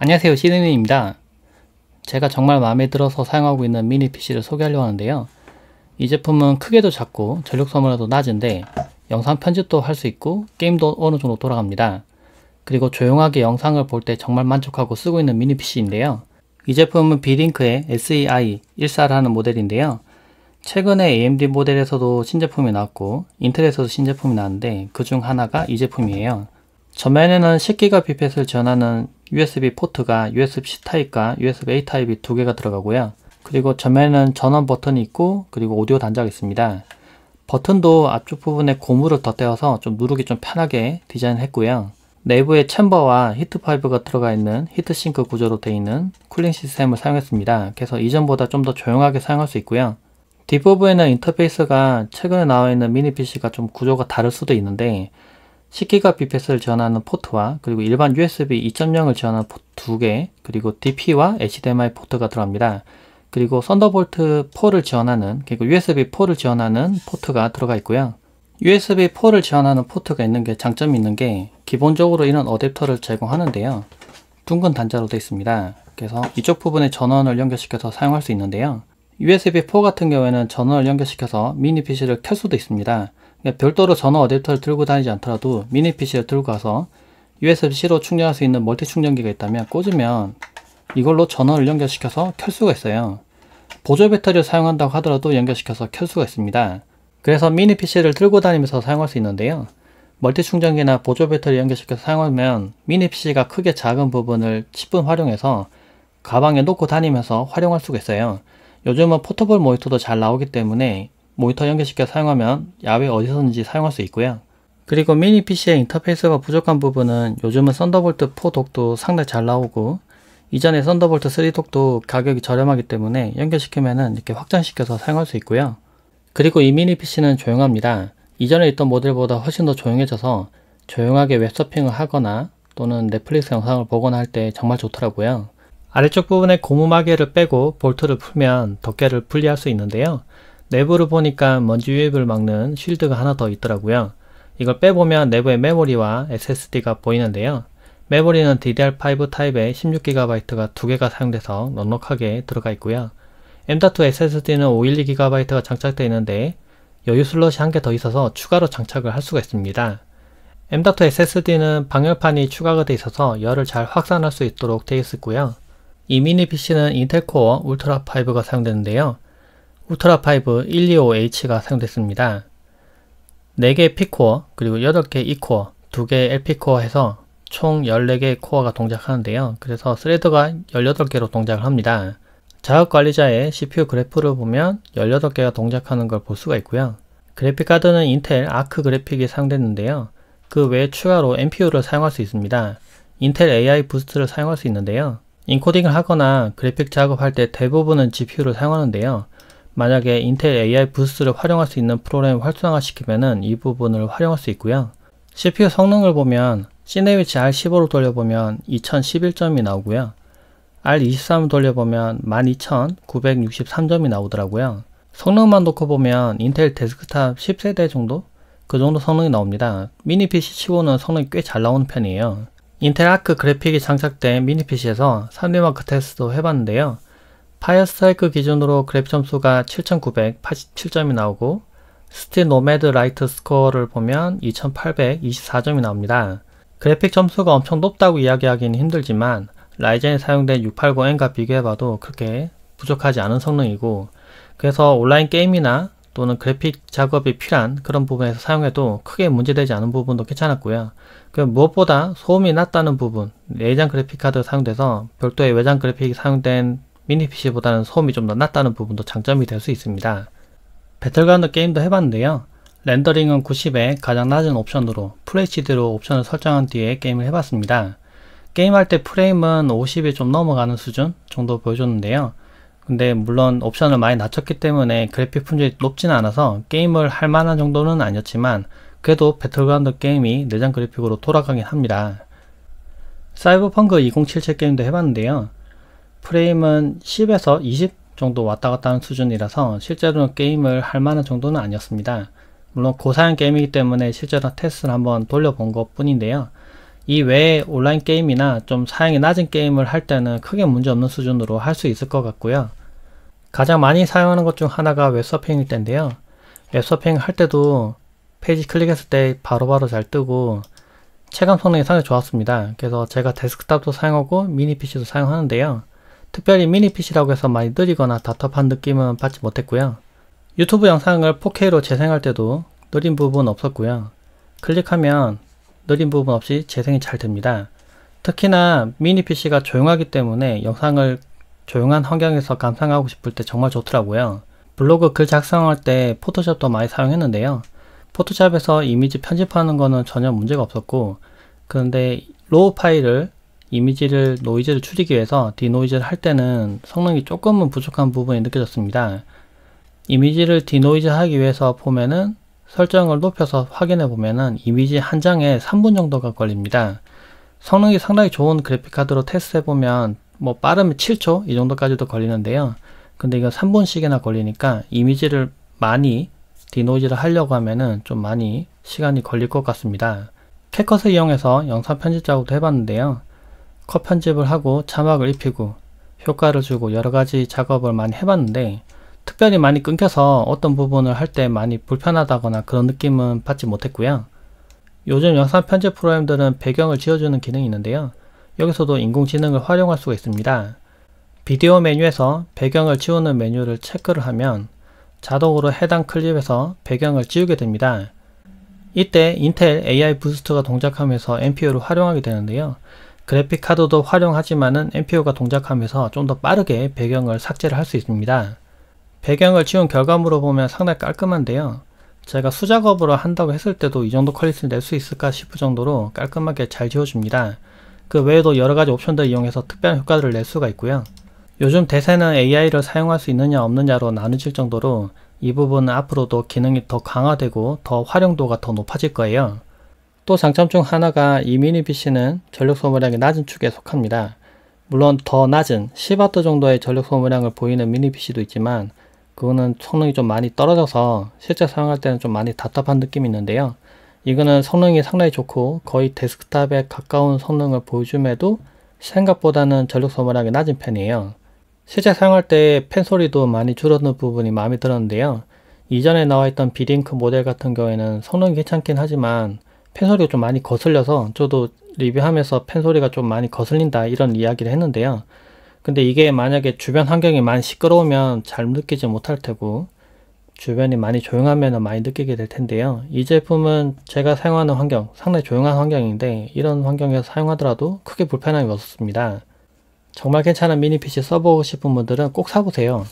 안녕하세요 시드니입니다 제가 정말 마음에 들어서 사용하고 있는 미니 PC를 소개하려고 하는데요 이 제품은 크게도 작고 전력 소모도 낮은데 영상 편집도 할 수 있고 게임도 어느 정도 돌아갑니다 그리고 조용하게 영상을 볼 때 정말 만족하고 쓰고 있는 미니 PC인데요 이 제품은 비링크의 SEI 14라는 모델인데요 최근에 AMD 모델에서도 신제품이 나왔고 인텔에서도 신제품이 나왔는데 그 중 하나가 이 제품이에요 전면에는 10기가 bps를 지원하는 USB 포트가 USB-C 타입과 USB-A 타입이 두 개가 들어가고요. 그리고 전면에는 전원 버튼이 있고 그리고 오디오 단자가 있습니다. 버튼도 앞쪽 부분에 고무를 덧대어서 좀 누르기 좀 편하게 디자인했고요. 내부에 챔버와 히트파이브가 들어가 있는 히트싱크 구조로 되어 있는 쿨링 시스템을 사용했습니다. 그래서 이전보다 좀 더 조용하게 사용할 수 있고요. 뒷부분에는 인터페이스가 최근에 나와 있는 미니 PC가 좀 구조가 다를 수도 있는데 10기가 bps를 지원하는 포트와 그리고 일반 USB 2.0을 지원하는 포트 두 개, 그리고 DP와 HDMI 포트가 들어갑니다. 그리고 썬더볼트 4를 지원하는, 그리고 USB 4를 지원하는 포트가 들어가 있고요. USB 4를 지원하는 포트가 있는 게 장점이 있는 게 기본적으로 이런 어댑터를 제공하는데요. 둥근 단자로 되어 있습니다. 그래서 이쪽 부분에 전원을 연결시켜서 사용할 수 있는데요. USB 4 같은 경우에는 전원을 연결시켜서 미니 PC를 켤 수도 있습니다. 예, 별도로 전원 어댑터를 들고 다니지 않더라도 미니 PC를 들고 가서 USB-C로 충전할 수 있는 멀티 충전기가 있다면 꽂으면 이걸로 전원을 연결시켜서 켤 수가 있어요. 보조 배터리를 사용한다고 하더라도 연결시켜서 켤 수가 있습니다. 그래서 미니 PC를 들고 다니면서 사용할 수 있는데요. 멀티 충전기나 보조 배터리 연결시켜서 사용하면 미니 PC가 크게 작은 부분을 10분 활용해서 가방에 놓고 다니면서 활용할 수가 있어요. 요즘은 포터블 모니터도 잘 나오기 때문에 모니터 연결시켜 사용하면 야외 어디서든지 사용할 수 있고요. 그리고 미니 PC의 인터페이스가 부족한 부분은 요즘은 썬더볼트 4 독도 상당히 잘 나오고 이전에 썬더볼트 3 독도 가격이 저렴하기 때문에 연결시키면 이렇게 확장시켜서 사용할 수 있고요. 그리고 이 미니 PC는 조용합니다. 이전에 있던 모델보다 훨씬 더 조용해져서 조용하게 웹서핑을 하거나 또는 넷플릭스 영상을 보거나 할 때 정말 좋더라고요. 아래쪽 부분에 고무 마개를 빼고 볼트를 풀면 덮개를 분리할 수 있는데요. 내부를 보니까 먼지 유입을 막는 쉴드가 하나 더 있더라고요. 이걸 빼보면 내부의 메모리와 SSD가 보이는데요. 메모리는 DDR5 타입의 16GB가 두 개가 사용돼서 넉넉하게 들어가 있고요. M.2 SSD는 512GB가 장착되어 있는데 여유 슬롯이 한 개 더 있어서 추가로 장착을 할 수가 있습니다. M.2 SSD는 방열판이 추가가 되어 있어서 열을 잘 확산할 수 있도록 되어 있었고요. 이 미니 PC는 인텔 코어 울트라 5가 사용되는데요. 울트라5 125H가 사용됐습니다. 4개 P코어, 그리고 8개 E코어, 2개 LP코어 해서 총 14개 의 코어가 동작하는데요. 그래서 스레드가 18개로 동작을 합니다. 자업 관리자의 CPU 그래프를 보면 18개가 동작하는 걸 볼 수가 있고요. 그래픽카드는 인텔 아크 그래픽이 사용됐는데요. 그 외에 추가로 NPU를 사용할 수 있습니다. 인텔 AI 부스트를 사용할 수 있는데요. 인코딩을 하거나 그래픽 작업할 때 대부분은 GPU를 사용하는데요. 만약에 인텔 AI 부스를 활용할 수 있는 프로그램 활성화 시키면이 부분을 활용할 수 있고요. CPU 성능을 보면 시네위치 R15로 돌려보면 2011점이 나오고요. R23 돌려보면 12963점이 나오더라고요. 성능만 놓고 보면 인텔 데스크탑 10세대 정도? 그 정도 성능이 나옵니다. 미니 PC치고는 성능이 꽤 잘 나오는 편이에요. 인텔 아크 그래픽이 장착된 미니 PC에서 3D 마크 테스트도 해봤는데요. 파이어스트라이크 기준으로 그래프 점수가 7,987점이 나오고 스틸 노매드 라이트 스코어를 보면 2,824점이 나옵니다. 그래픽 점수가 엄청 높다고 이야기하기는 힘들지만 라이젠이 사용된 680N과 비교해봐도 그렇게 부족하지 않은 성능이고 그래서 온라인 게임이나 또는 그래픽 작업이 필요한 그런 부분에서 사용해도 크게 문제되지 않은 부분도 괜찮았고요. 그 무엇보다 소음이 낮다는 부분, 내장 그래픽 카드 사용돼서 별도의 외장 그래픽이 사용된 미니 PC보다는 소음이 좀 더 낮다는 부분도 장점이 될 수 있습니다. 배틀그라운드 게임도 해봤는데요. 렌더링은 90에 가장 낮은 옵션으로 FHD로 옵션을 설정한 뒤에 게임을 해봤습니다. 게임할 때 프레임은 50이 좀 넘어가는 수준 정도 보여줬는데요. 근데 물론 옵션을 많이 낮췄기 때문에 그래픽 품질이 높지는 않아서 게임을 할 만한 정도는 아니었지만 그래도 배틀그라운드 게임이 내장 그래픽으로 돌아가긴 합니다. 사이버펑크 2077 게임도 해봤는데요. 프레임은 10에서 20 정도 왔다 갔다 하는 수준이라서 실제로는 게임을 할 만한 정도는 아니었습니다. 물론 고사양 게임이기 때문에 실제로 테스트를 한번 돌려본 것 뿐인데요. 이 외에 온라인 게임이나 좀 사양이 낮은 게임을 할 때는 크게 문제없는 수준으로 할 수 있을 것 같고요. 가장 많이 사용하는 것 중 하나가 웹서핑일 텐데요. 웹서핑 할 때도 페이지 클릭했을 때 바로바로 잘 뜨고 체감 성능이 상당히 좋았습니다. 그래서 제가 데스크탑도 사용하고 미니 PC도 사용하는데요. 특별히 미니 p c 라고 해서 많이 느리거나 답답한 느낌은 받지 못했고요. 유튜브 영상을 4K로 재생할 때도 느린 부분 없었고요. 클릭하면 느린 부분 없이 재생이 잘 됩니다. 특히나 미니 PC가 조용하기 때문에 영상을 조용한 환경에서 감상하고 싶을 때 정말 좋더라고요. 블로그 글 작성할 때 포토샵도 많이 사용했는데요. 포토샵에서 이미지 편집하는 거는 전혀 문제가 없었고 그런데 로우 파일을 이미지를 노이즈를 줄이기 위해서 디노이즈를 할 때는 성능이 조금은 부족한 부분이 느껴졌습니다. 이미지를 디노이즈 하기 위해서 보면은 설정을 높여서 확인해 보면은 이미지 한 장에 3분 정도가 걸립니다. 성능이 상당히 좋은 그래픽카드로 테스트해 보면 뭐 빠르면 7초 이 정도까지도 걸리는데요. 근데 이거 3분씩이나 걸리니까 이미지를 많이 디노이즈를 하려고 하면은 좀 많이 시간이 걸릴 것 같습니다. 캐컷을 이용해서 영상 편집 작업도 해봤는데요. 컷 편집을 하고 자막을 입히고 효과를 주고 여러가지 작업을 많이 해봤는데 특별히 많이 끊겨서 어떤 부분을 할 때 많이 불편하다거나 그런 느낌은 받지 못했고요. 요즘 영상 편집 프로그램들은 배경을 지어주는 기능이 있는데요. 여기서도 인공지능을 활용할 수가 있습니다. 비디오 메뉴에서 배경을 지우는 메뉴를 체크를 하면 자동으로 해당 클립에서 배경을 지우게 됩니다. 이때 인텔 AI 부스트가 동작하면서 n p u 를 활용하게 되는데요. 그래픽 카드도 활용하지만은 MPU가 동작하면서 좀 더 빠르게 배경을 삭제를 할 수 있습니다. 배경을 지운 결과물로 보면 상당히 깔끔한데요. 제가 수작업으로 한다고 했을 때도 이 정도 퀄리티를 낼 수 있을까 싶을 정도로 깔끔하게 잘 지워줍니다. 그 외에도 여러가지 옵션들을 이용해서 특별한 효과를 낼 수가 있고요. 요즘 대세는 AI를 사용할 수 있느냐 없느냐로 나누질 정도로 이 부분은 앞으로도 기능이 더 강화되고 더 활용도가 더 높아질 거예요. 또 장점 중 하나가 이 미니 PC는 전력 소모량이 낮은 축에 속합니다. 물론 더 낮은 10W 정도의 전력 소모량을 보이는 미니 PC도 있지만 그거는 성능이 좀 많이 떨어져서 실제 사용할 때는 좀 많이 답답한 느낌이 있는데요. 이거는 성능이 상당히 좋고 거의 데스크탑에 가까운 성능을 보여줌에도 생각보다는 전력 소모량이 낮은 편이에요. 실제 사용할 때 펜 소리도 많이 줄어든 부분이 마음에 들었는데요. 이전에 나와있던 비링크 모델 같은 경우에는 성능 이 괜찮긴 하지만 펜소리가좀 많이 거슬려서 저도 리뷰하면서 펜소리가좀 많이 거슬린다 이런 이야기를 했는데요. 근데 이게 만약에 주변 환경이 많이 시끄러우면 잘 느끼지 못할 테고 주변이 많이 조용하면 많이 느끼게 될 텐데요. 이 제품은 제가 사용하는 환경, 상당히 조용한 환경인데 이런 환경에서 사용하더라도 크게 불편함이 없었습니다. 정말 괜찮은 미니 PC 써보고 싶은 분들은 꼭 사보세요.